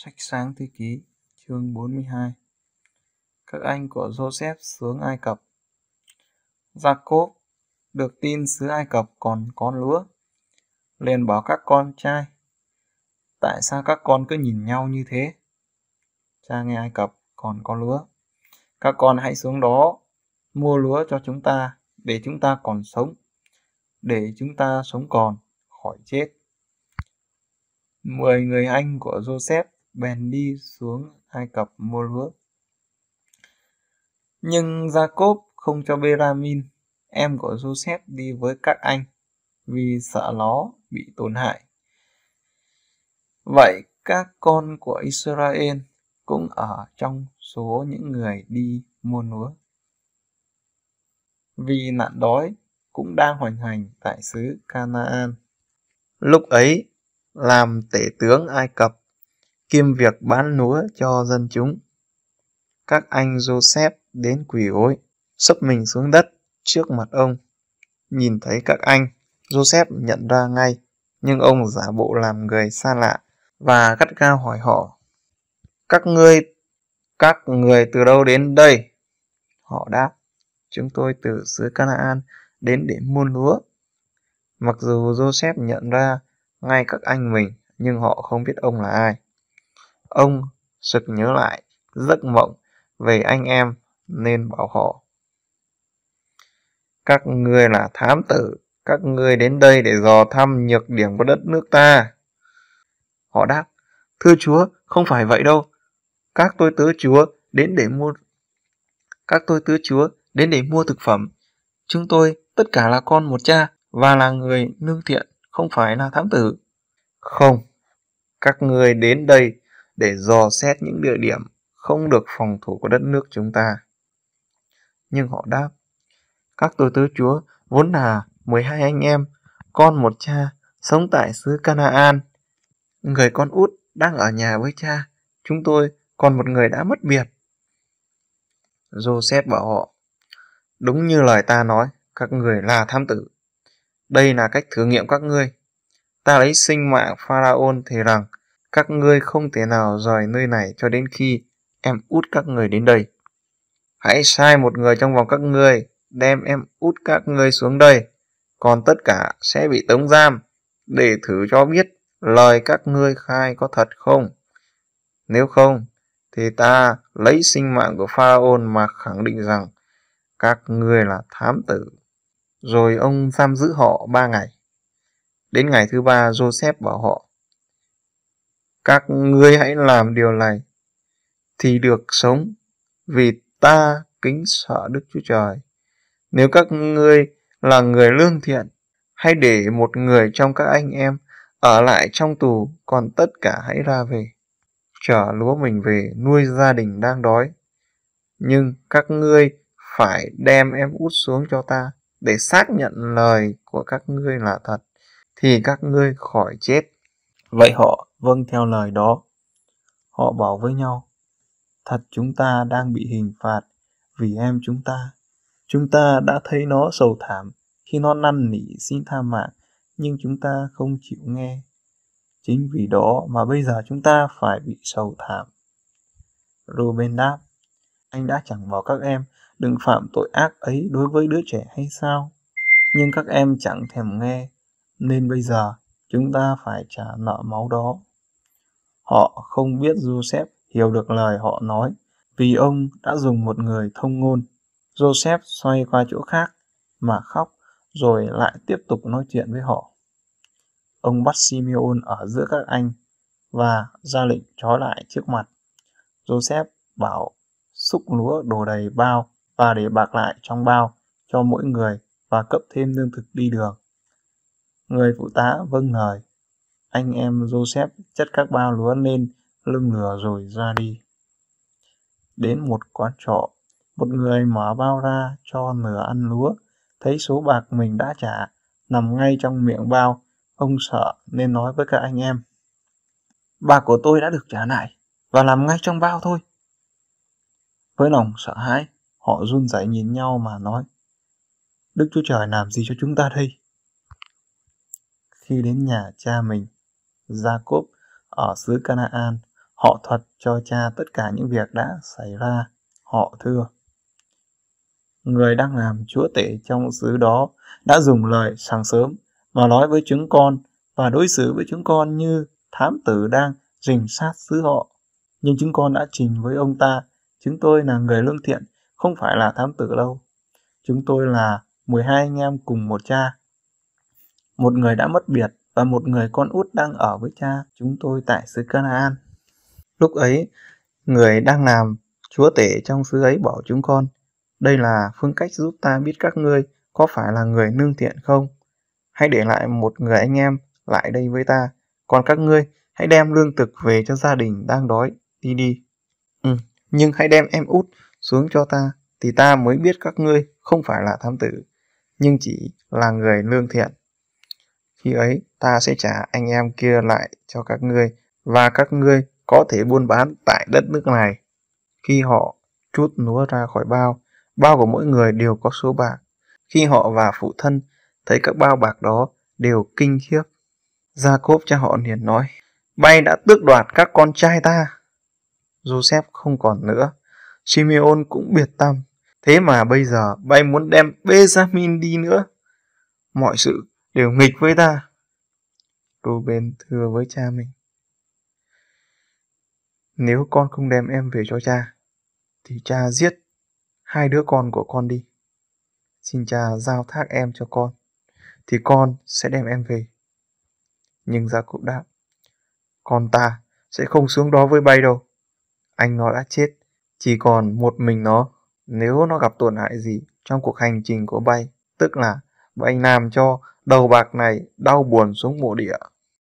Sách sáng thư ký, chương 42 Các anh của Joseph xuống Ai Cập Jacob được tin xứ Ai Cập còn con lúa, liền bảo các con trai, tại sao các con cứ nhìn nhau như thế? Cha nghe Ai Cập còn có lúa, các con hãy xuống đó mua lúa cho chúng ta để chúng ta còn sống, để chúng ta sống còn, khỏi chết. Mười người anh của Joseph bèn đi xuống Ai Cập mua lúa. Nhưng Jacob không cho Beramin, em của Joseph đi với các anh, vì sợ nó bị tổn hại. Vậy các con của Israel cũng ở trong số những người đi mua lúa. Vì nạn đói cũng đang hoành hành tại xứ Canaan. Lúc ấy, làm tể tướng Ai Cập kiêm việc bán lúa cho dân chúng. Các anh Joseph đến quỳ gối, sấp mình xuống đất trước mặt ông. Nhìn thấy các anh, Joseph nhận ra ngay, nhưng ông giả bộ làm người xa lạ và gắt gao hỏi họ. Các ngươi, các người từ đâu đến đây? Họ đáp, chúng tôi từ xứ Canaan đến để mua lúa. Mặc dù Joseph nhận ra ngay các anh mình, nhưng họ không biết ông là ai. Ông sực nhớ lại giấc mộng về anh em nên bảo họ. Các ngươi là thám tử, các ngươi đến đây để dò thăm nhược điểm của đất nước ta. Họ đáp, thưa chúa, không phải vậy đâu. Các tôi tớ chúa đến để mua các tôi tớ chúa đến để mua thực phẩm. Chúng tôi tất cả là con một cha và là người nương thiện, không phải là thám tử. Không, các người đến đây để dò xét những địa điểm không được phòng thủ của đất nước chúng ta. Nhưng họ đáp, các tôi tớ chúa vốn là 12 anh em, con một cha, sống tại xứ Canaan. Người con út đang ở nhà với cha, chúng tôi còn một người đã mất biệt. Joseph bảo họ, đúng như lời ta nói, các người là tham tử. Đây là cách thử nghiệm các ngươi. Ta lấy sinh mạng Pharaon thì rằng các ngươi không thể nào rời nơi này cho đến khi em út các người đến đây. Hãy sai một người trong vòng các ngươi, đem em út các ngươi xuống đây, còn tất cả sẽ bị tống giam, để thử cho biết lời các ngươi khai có thật không. Nếu không, thì ta lấy sinh mạng của Pharaon mà khẳng định rằng các ngươi là thám tử. Rồi ông giam giữ họ ba ngày. Đến ngày thứ ba, Joseph bảo họ, các ngươi hãy làm điều này thì được sống vì ta kính sợ Đức Chúa Trời. Nếu các ngươi là người lương thiện, hãy để một người trong các anh em ở lại trong tù, còn tất cả hãy ra về. Chở lúa mình về nuôi gia đình đang đói. Nhưng các ngươi phải đem em út xuống cho ta để xác nhận lời của các ngươi là thật, thì các ngươi khỏi chết. Vậy họ vâng theo lời đó. Họ bảo với nhau, thật chúng ta đang bị hình phạt vì em chúng ta. Chúng ta đã thấy nó sầu thảm khi nó năn nỉ xin tha mạng, nhưng chúng ta không chịu nghe. Chính vì đó mà bây giờ chúng ta phải bị sầu thảm. Ruben đáp, anh đã chẳng bảo các em đừng phạm tội ác ấy đối với đứa trẻ hay sao? Nhưng các em chẳng thèm nghe, nên bây giờ chúng ta phải trả nợ máu đó. Họ không biết Joseph hiểu được lời họ nói vì ông đã dùng một người thông ngôn. Joseph xoay qua chỗ khác mà khóc rồi lại tiếp tục nói chuyện với họ. Ông bắt Simeon ở giữa các anh và ra lệnh trói lại trước mặt. Joseph bảo xúc lúa đổ đầy bao và để bạc lại trong bao cho mỗi người và cấp thêm lương thực đi đường. Người phụ tá vâng lời. Anh em Joseph chất các bao lúa lên lưng lửa rồi ra đi. Đến một quán trọ, một người mở bao ra cho nửa ăn lúa, thấy số bạc mình đã trả nằm ngay trong miệng bao, ông sợ nên nói với các anh em. Bạc của tôi đã được trả lại và làm ngay trong bao thôi. Với lòng sợ hãi, họ run rẩy nhìn nhau mà nói. Đức Chúa Trời làm gì cho chúng ta đây? Khi đến nhà cha mình, Jacob ở xứ Canaan, họ thuật cho cha tất cả những việc đã xảy ra. Họ thưa, người đang làm chúa tể trong xứ đó đã dùng lời sáng sớm mà nói với chúng con và đối xử với chúng con như thám tử đang rình sát xứ họ. Nhưng chúng con đã trình với ông ta, chúng tôi là người lương thiện, không phải là thám tử đâu. Chúng tôi là 12 anh em cùng một cha, một người đã mất biệt và một người con út đang ở với cha chúng tôi tại xứ Canaan. Lúc ấy, người đang làm chúa tể trong xứ ấy bỏ chúng con. Đây là phương cách giúp ta biết các ngươi có phải là người nương thiện không. Hãy để lại một người anh em lại đây với ta, còn các ngươi hãy đem lương thực về cho gia đình đang đói, đi đi. Ừ, nhưng hãy đem em út xuống cho ta, thì ta mới biết các ngươi không phải là tham tử, nhưng chỉ là người lương thiện khi ấy ta sẽ trả anh em kia lại cho các ngươi và các ngươi có thể buôn bán tại đất nước này. Khi họ chút núa ra khỏi bao, bao của mỗi người đều có số bạc. Khi họ và phụ thân thấy các bao bạc đó đều kinh khiếp. Gia Cốp cha họ liền nói, Bay đã tước đoạt các con trai ta. Joseph không còn nữa, Simeon cũng biệt tâm. Thế mà bây giờ bay muốn đem Benjamin đi nữa. Mọi sự đều nghịch với ta. Ruben thưa với cha mình. Nếu con không đem em về cho cha, thì cha giết hai đứa con của con đi. Xin cha giao thác em cho con, thì con sẽ đem em về. Nhưng gia cụ đáp, con ta sẽ không xuống đó với bay đâu. Anh nó đã chết, chỉ còn một mình nó. Nếu nó gặp tổn hại gì trong cuộc hành trình của bay, tức là bay làm cho đầu bạc này đau buồn xuống mộ địa.